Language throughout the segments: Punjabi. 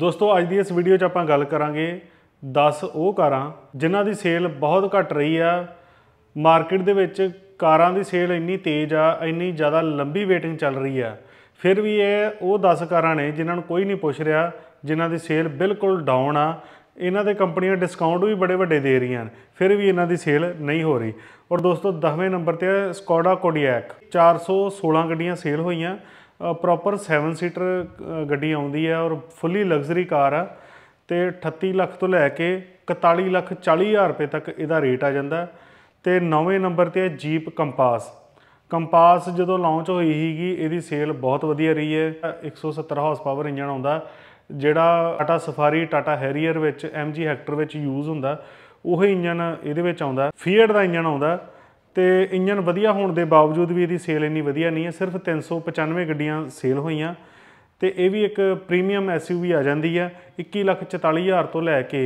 ਦੋਸਤੋ ਅੱਜ ਦੀ ਇਸ ਵੀਡੀਓ 'ਚ ਆਪਾਂ ਗੱਲ ਕਰਾਂਗੇ 10 ਉਹ ਕਾਰਾਂ ਜਿਨ੍ਹਾਂ ਦੀ ਸੇਲ ਬਹੁਤ ਘਟ ਰਹੀ ਆ ਮਾਰਕੀਟ ਦੇ ਵਿੱਚ ਕਾਰਾਂ ਦੀ ਸੇਲ ਇੰਨੀ ਤੇਜ਼ ਆ ਇੰਨੀ ਜ਼ਿਆਦਾ ਲੰਬੀ ਵੇਟਿੰਗ ਚੱਲ ਰਹੀ ਆ ਫਿਰ ਵੀ ਇਹ ਉਹ 10 ਕਾਰਾਂ ਨੇ ਜਿਨ੍ਹਾਂ ਨੂੰ ਕੋਈ ਨਹੀਂ ਪੁੱਛ ਰਿਹਾ ਜਿਨ੍ਹਾਂ ਦੀ ਸੇਲ ਬਿਲਕੁਲ ਡਾਊਨ ਆ ਇਹਨਾਂ ਦੇ ਕੰਪਨੀਆਂ ਡਿਸਕਾਊਂਟ ਵੀ ਬੜੇ ਵੱਡੇ ਦੇ ਰਹੀਆਂ ਫਿਰ ਵੀ ਇਹਨਾਂ ਦੀ ਸੇਲ ਨਹੀਂ ਹੋ ਰਹੀ ਔਰ ਦੋਸਤੋ 10ਵੇਂ ਨੰਬਰ ਤੇ ਸਕੋਡਾ ਕੋਡੀਆਕ 416 ਗੱਡੀਆਂ ਸੇਲ ਹੋਈਆਂ ਪ੍ਰੋਪਰ 7 ਸੀਟਰ ਗੱਡੀ ਆਉਂਦੀ ਹੈ ਔਰ ਫੁੱਲੀ ਲਗਜ਼ਰੀ ਕਾਰ ਆ ਤੇ 38 ਲੱਖ ਤੋਂ ਲੈ ਕੇ 41 ਲੱਖ 40 ਹਜ਼ਾਰ ਰੁਪਏ ਤੱਕ ਇਹਦਾ ਰੇਟ ਆ ਜਾਂਦਾ ਤੇ ਨੌਵੇਂ ਨੰਬਰ ਤੇ ਹੈ ਜੀਪ ਕੰਪਾਸ ਕੰਪਾਸ ਜਦੋਂ ਲਾਂਚ ਹੋਈ ਸੀਗੀ ਇਹਦੀ ਸੇਲ ਬਹੁਤ ਵਧੀਆ ਰਹੀ ਹੈ 170 ਹਾਰਸ ਪਾਵਰ ਇੰਜਨ ਆਉਂਦਾ ਜਿਹੜਾ ਟਾਟਾ ਸਫਾਰੀ ਟਾਟਾ ਹੈਰੀਅਰ ਵਿੱਚ MG ਹੈਕਟਰ ਵਿੱਚ ਯੂਜ਼ ਹੁੰਦਾ ਉਹ ਇੰਜਨ ਇਹਦੇ ਵਿੱਚ ਆਉਂਦਾ ਫੀਅਰ ਦਾ ਇੰਜਨ ਆਉਂਦਾ ਤੇ ਇੰਜਨ ਵਧੀਆ ਹੋਣ ਦੇ ਬਾਵਜੂਦ ਵੀ ਇਹਦੀ ਸੇਲ ਇੰਨੀ ਵਧੀਆ ਨਹੀਂ ਹੈ ਸਿਰਫ 395 ਗੱਡੀਆਂ ਸੇਲ ਹੋਈਆਂ ਤੇ ਇਹ ਵੀ ਇੱਕ ਪ੍ਰੀਮੀਅਮ ਐਸਯੂਵੀ ਆ ਜਾਂਦੀ ਹੈ 21,44,000 ਤੋਂ ਲੈ ਕੇ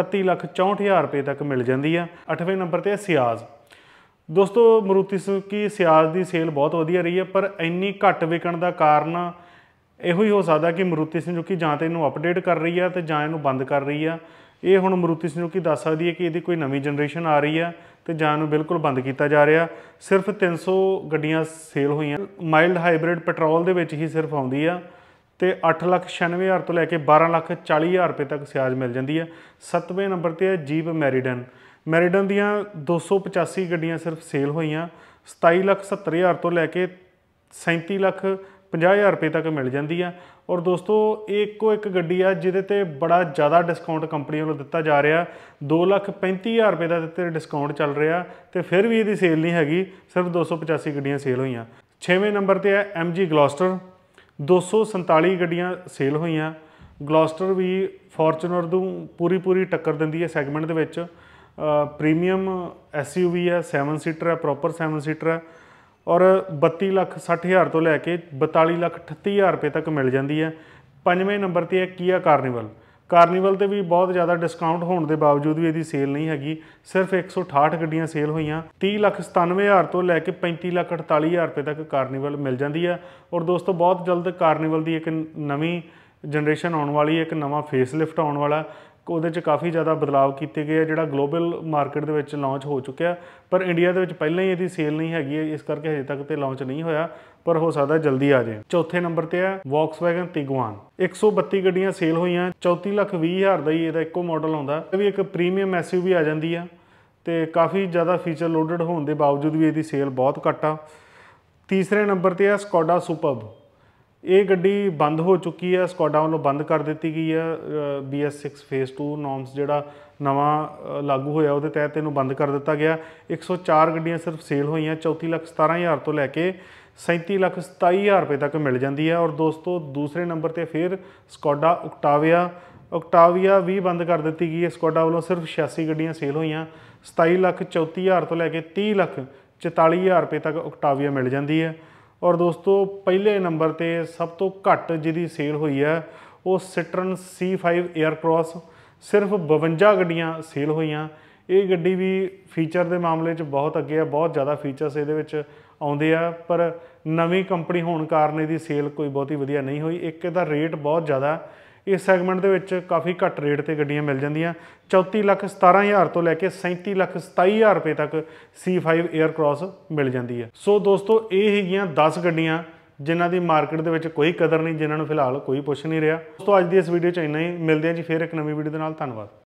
31,64,000 ਰੁਪਏ ਤੱਕ ਮਿਲ ਜਾਂਦੀ ਆ 8ਵੇਂ ਨੰਬਰ ਤੇ ਸਿਆਜ਼ ਦੋਸਤੋ ਮਰੂਤੀ ਸੁਜ਼ੂਕੀ ਸਿਆਜ਼ ਦੀ ਸੇਲ ਬਹੁਤ ਵਧੀਆ ਰਹੀ ਹੈ ਪਰ ਇੰਨੀ ਘੱਟ ਵਿਕਣ ਦਾ ਕਾਰਨ ਇਹੋ ਹੀ ਹੋ ਸਕਦਾ ਕਿ ਮਰੂਤੀ ਸੁਜ਼ੂਕੀ ਜਾਂ ਤੇ ਇਹਨੂੰ ਅਪਡੇਟ ਕਰ ਰਹੀ ਆ ਤੇ ਜਾਂ ਇਹਨੂੰ ਬੰਦ ਕਰ ਰਹੀ ਆ ਇਹ ਹੁਣ ਮਰੂਤੀ ਸੁਜ਼ੂਕੀ ਦੱਸ ਸਕਦੀ ਹੈ ਕਿ ਇਹਦੀ ਕੋਈ ਨਵੀਂ ਜਨਰੇਸ਼ਨ ਆ ਰਹੀ ਆ ਤੇ ਜਾਂ ਨੂੰ ਬਿਲਕੁਲ ਬੰਦ ਕੀਤਾ ਜਾ ਰਿਹਾ ਸਿਰਫ 300 ਗੱਡੀਆਂ ਸੇਲ ਹੋਈਆਂ ਮਾਈਲਡ ਹਾਈਬ੍ਰਿਡ ਪੈਟਰੋਲ ਦੇ ਵਿੱਚ ਹੀ ਸਿਰਫ ਆਉਂਦੀ ਆ ਤੇ 8,96,000 ਤੋਂ ਲੈ ਕੇ 12,40,000 ਰੁਪਏ ਤੱਕ ਸਿਆਜ ਮਿਲ ਜਾਂਦੀ ਹੈ 7ਵੇਂ ਨੰਬਰ ਤੇ ਹੈ ਜੀਪ ਮੈਰੀਡਨ ਮੈਰੀਡਨ ਦੀਆਂ 285 ਗੱਡੀਆਂ ਸਿਰਫ ਸੇਲ ਹੋਈਆਂ 27,70,000 ਤੋਂ ਲੈ ਕੇ 37 ਲੱਖ 50000 ਰੁਪਏ ਤੱਕ ਮਿਲ ਜਾਂਦੀ ਆ ਔਰ ਦੋਸਤੋ ਇਹ ਇੱਕੋ ਇੱਕ ਗੱਡੀ ਆ ਜਿਹਦੇ ਤੇ ਬੜਾ ਜ਼ਿਆਦਾ ਡਿਸਕਾਊਂਟ ਕੰਪਨੀ ਵੱਲੋਂ ਦਿੱਤਾ ਜਾ ਰਿਹਾ 235000 ਰੁਪਏ ਦਾ ਦਿੱਤੇ ਡਿਸਕਾਊਂਟ ਚੱਲ ਰਿਹਾ ਤੇ ਫਿਰ ਵੀ ਇਹਦੀ ਸੇਲ ਨਹੀਂ ਹੈਗੀ ਸਿਰਫ 285 ਗੱਡੀਆਂ ਸੇਲ ਹੋਈਆਂ 6ਵੇਂ ਨੰਬਰ ਤੇ ਆ MG ਗਲੋਸਟਰ 247 ਗੱਡੀਆਂ ਸੇਲ ਹੋਈਆਂ ਗਲੋਸਟਰ ਵੀ ਫੋਰਚੂਨਰ ਨੂੰ ਪੂਰੀ ਪੂਰੀ ਟੱਕਰ ਦਿੰਦੀ ਹੈ ਸੈਗਮੈਂਟ ਦੇ ਵਿੱਚ ਪ੍ਰੀਮੀਅਮ SUV ਹੈ 7 ਸੀਟਰ ਹੈ ਪ੍ਰੋਪਰ 7 ਸੀਟਰ ਹੈ ਔਰ 32 ਲੱਖ 60 ਹਜ਼ਾਰ ਤੋਂ ਲੈ ਕੇ 42 ਲੱਖ 38 ਹਜ਼ਾਰ ਰੁਪਏ ਤੱਕ ਮਿਲ ਜਾਂਦੀ ਹੈ ਪੰਜਵੇਂ ਨੰਬਰ ਤੇ ਹੈ ਕੀਆ ਕਾਰਨੀਵਲ ਕਾਰਨੀਵਲ ਤੇ ਵੀ ਬਹੁਤ ਜ਼ਿਆਦਾ ਡਿਸਕਾਊਂਟ ਹੋਣ ਦੇ ਬਾਵਜੂਦ ਵੀ ਇਹਦੀ ਸੇਲ ਨਹੀਂ ਹੈਗੀ ਸਿਰਫ 168 ਗੱਡੀਆਂ ਸੇਲ ਹੋਈਆਂ 30 ਲੱਖ 97 ਹਜ਼ਾਰ ਤੋਂ ਲੈ ਕੇ 35 ਲੱਖ 48 ਹਜ਼ਾਰ ਰੁਪਏ ਤੱਕ ਕਾਰਨੀਵਲ ਮਿਲ ਜਾਂਦੀ ਹੈ ਔਰ ਦੋਸਤੋ ਬਹੁਤ ਜਲਦ ਕਾਰਨੀਵਲ ਦੀ ਇੱਕ ਨਵੀਂ ਜਨਰੇਸ਼ਨ ਆਉਣ ਵਾਲੀ ਹੈ ਇੱਕ ਨਵਾਂ ਫੇਸ ਲਿਫਟ ਆਉਣ ਵਾਲਾ ਉਹਦੇ 'ਚ ਕਾਫੀ ਜ਼ਿਆਦਾ ਬਦਲਾਅ ਕੀਤੇ ਗਏ ਆ ਜਿਹੜਾ ਗਲੋਬਲ ਮਾਰਕੀਟ ਦੇ ਵਿੱਚ ਲਾਂਚ ਹੋ ਚੁੱਕਿਆ ਪਰ ਇੰਡੀਆ ਦੇ ਵਿੱਚ ਪਹਿਲਾਂ ਹੀ ਇਹਦੀ ਸੇਲ ਨਹੀਂ ਹੈਗੀ ਇਸ ਕਰਕੇ ਹਜੇ ਤੱਕ ਤੇ ਲਾਂਚ ਨਹੀਂ ਹੋਇਆ ਪਰ ਹੋ ਸਕਦਾ ਜਲਦੀ ਆ ਜਾਏ ਚੌਥੇ ਨੰਬਰ ਤੇ ਆ ਵੋਕਸਵੈਗਨ ਟਿਗਵਾਨ 132 ਗੱਡੀਆਂ ਸੇਲ ਹੋਈਆਂ 34 ਲੱਖ 20 ਹਜ਼ਾਰ ਦਾ ਹੀ ਇਹਦਾ ਇੱਕੋ ਮਾਡਲ ਆਉਂਦਾ ਇਹ ਵੀ ਇੱਕ ਪ੍ਰੀਮੀਅਮ ਐਸਯੂਵੀ ਆ ਜਾਂਦੀ ਆ ਤੇ ਕਾਫੀ ਜ਼ਿਆਦਾ ਫੀਚਰ ਲੋਡਡ ਹੋਣ ਦੇ ਬਾਵਜੂਦ ਵੀ ਇਹਦੀ ਸੇਲ ਬਹੁਤ ਘੱਟ ਆ ਤੀਸਰੇ ਨੰਬਰ ਤੇ ਆ ਸਕੋਡਾ ਸੁਪਰਬ ਇਹ ਗੱਡੀ ਬੰਦ ਹੋ ਚੁੱਕੀ ਹੈ ਸਕੋਡਾ ਵੱਲੋਂ ਬੰਦ ਕਰ ਦਿੱਤੀ ਗਈ ਹੈ BS6 ਫੇਸ 2 ਨੋਰਮਸ ਜਿਹੜਾ ਨਵਾਂ ਲਾਗੂ ਹੋਇਆ ਉਹਦੇ ਤਹਿਤ ਇਹਨੂੰ ਬੰਦ ਕਰ ਦਿੱਤਾ ਗਿਆ 104 ਗੱਡੀਆਂ ਸਿਰਫ ਸੇਲ ਹੋਈਆਂ 34,17,000 ਤੋਂ ਲੈ ਕੇ 37,27,000 ਰੁਪਏ ਤੱਕ ਮਿਲ ਜਾਂਦੀ ਹੈ ਔਰ ਦੋਸਤੋ ਦੂਸਰੇ ਨੰਬਰ ਤੇ ਫਿਰ ਸਕੋਡਾ ਓਕਟਾਵਿਆ ਓਕਟਾਵਿਆ ਵੀ ਬੰਦ ਕਰ ਦਿੱਤੀ ਗਈ ਹੈ ਸਕੋਡਾ ਵੱਲੋਂ ਸਿਰਫ 86 ਗੱਡੀਆਂ ਸੇਲ ਹੋਈਆਂ 27,34,000 ਤੋਂ ਲੈ ਕੇ 30,44,000 ਰੁਪਏ ਤੱਕ ਓਕਟਾਵਿਆ ਮਿਲ ਜਾਂਦੀ ਹੈ ਔਰ ਦੋਸਤੋ ਪਹਿਲੇ ਨੰਬਰ ਤੇ ਸਭ ਤੋਂ ਘੱਟ ਜਿਹਦੀ ਸੇਲ ਹੋਈ ਹੈ ਉਹ ਸਿਟਰਨ C5 에ਅਰ ਸਿਰਫ 52 ਗੱਡੀਆਂ ਸੇਲ ਹੋਈਆਂ ਇਹ ਗੱਡੀ ਵੀ ਫੀਚਰ ਦੇ ਮਾਮਲੇ 'ਚ ਬਹੁਤ ਅੱਗੇ ਆ ਬਹੁਤ ਜ਼ਿਆਦਾ ਫੀਚਰਸ ਇਹਦੇ ਵਿੱਚ ਆਉਂਦੇ ਆ ਪਰ ਨਵੀਂ ਕੰਪਨੀ ਹੋਣ ਕਾਰਨ ਇਹਦੀ ਸੇਲ ਕੋਈ ਬਹੁਤੀ ਵਧੀਆ ਨਹੀਂ ਹੋਈ ਇੱਕ ਇਹਦਾ ਰੇਟ ਬਹੁਤ ਜ਼ਿਆਦਾ ਇਸ ਸੈਗਮੈਂਟ ਦੇ ਵਿੱਚ ਕਾਫੀ ਘੱਟ ਰੇਟ ਤੇ ਗੱਡੀਆਂ ਮਿਲ ਜਾਂਦੀਆਂ 34 ਲੱਖ 17000 ਤੋਂ ਲੈ ਕੇ 37 ਲੱਖ 27000 ਰੁਪਏ ਤੱਕ C5 에ਅਰ ਕ੍ਰਾਸ ਮਿਲ ਜਾਂਦੀ ਹੈ ਸੋ ਦੋਸਤੋ ਇਹ ਹੈਗੀਆਂ 10 ਗੱਡੀਆਂ ਜਿਨ੍ਹਾਂ ਦੀ ਮਾਰਕੀਟ ਦੇ ਵਿੱਚ ਕੋਈ ਕਦਰ ਨਹੀਂ ਜਿਨ੍ਹਾਂ ਨੂੰ ਫਿਲਹਾਲ ਕੋਈ ਪੁੱਛ ਨਹੀਂ ਰਿਹਾ ਦੋਸਤੋ ਅੱਜ ਦੀ ਇਸ ਵੀਡੀਓ 'ਚ ਇੰਨਾ ਹੀ ਮਿਲਦੇ ਹਾਂ ਜੀ ਫੇਰ ਇੱਕ ਨਵੀਂ ਵੀਡੀਓ ਦੇ ਨਾਲ ਧੰਨਵਾਦ